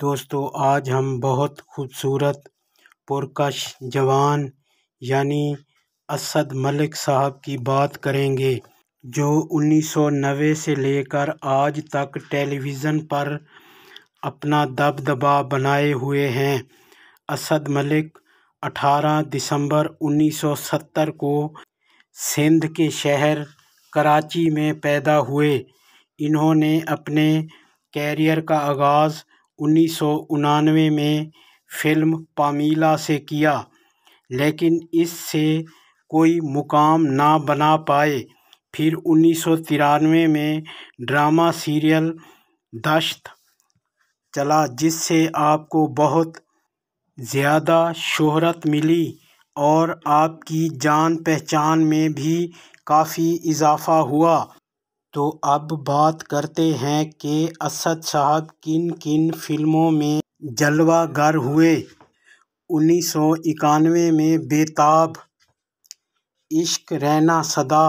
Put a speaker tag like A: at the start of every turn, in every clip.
A: दोस्तों आज हम बहुत खूबसूरत पुरकश जवान यानी असद मलिक साहब की बात करेंगे जो 1990 से लेकर आज तक टेलीविज़न पर अपना दबदबा बनाए हुए हैं असद मलिक 18 दिसंबर 1970 को सिंध के शहर कराची में पैदा हुए इन्होंने अपने कैरियर का आगाज़ उन्नीस सौ उनानवे में फ़िल्म पामीला से किया लेकिन इससे कोई मुक़ाम ना बना पाए फिर उन्नीस सौ तिरानवे में ड्रामा सीरियल दश्त चला जिससे आपको बहुत ज़्यादा शोहरत मिली और आपकी जान पहचान में भी काफ़ी इजाफ़ा हुआ तो अब बात करते हैं कि असद साहब किन किन फ़िल्मों में जलवागर हुए उन्नीस सौ इक्यानवे में बेताब इश्क रहना सदा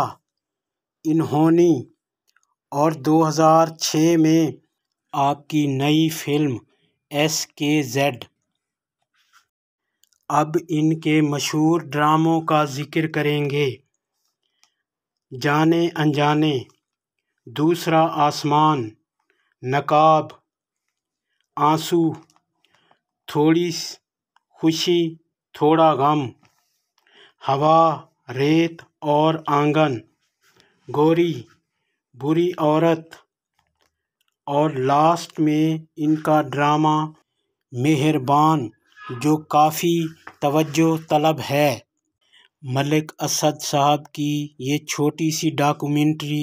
A: इन्होनी और 2006 में आपकी नई फिल्म एस के जेड अब इनके मशहूर ड्रामों का ज़िक्र करेंगे जाने अनजाने दूसरा आसमान नकाब आँसू थोड़ी खुशी थोड़ा गम हवा रेत और आंगन गोरी बुरी औरत और लास्ट में इनका ड्रामा मेहरबान जो काफ़ी तवज्जो तलब है मलिक असद साहब की ये छोटी सी डॉक्यूमेंट्री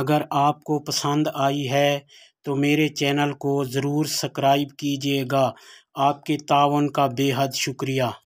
A: अगर आपको पसंद आई है तो मेरे चैनल को ज़रूर सब्सक्राइब कीजिएगा आपके तावन का बेहद शुक्रिया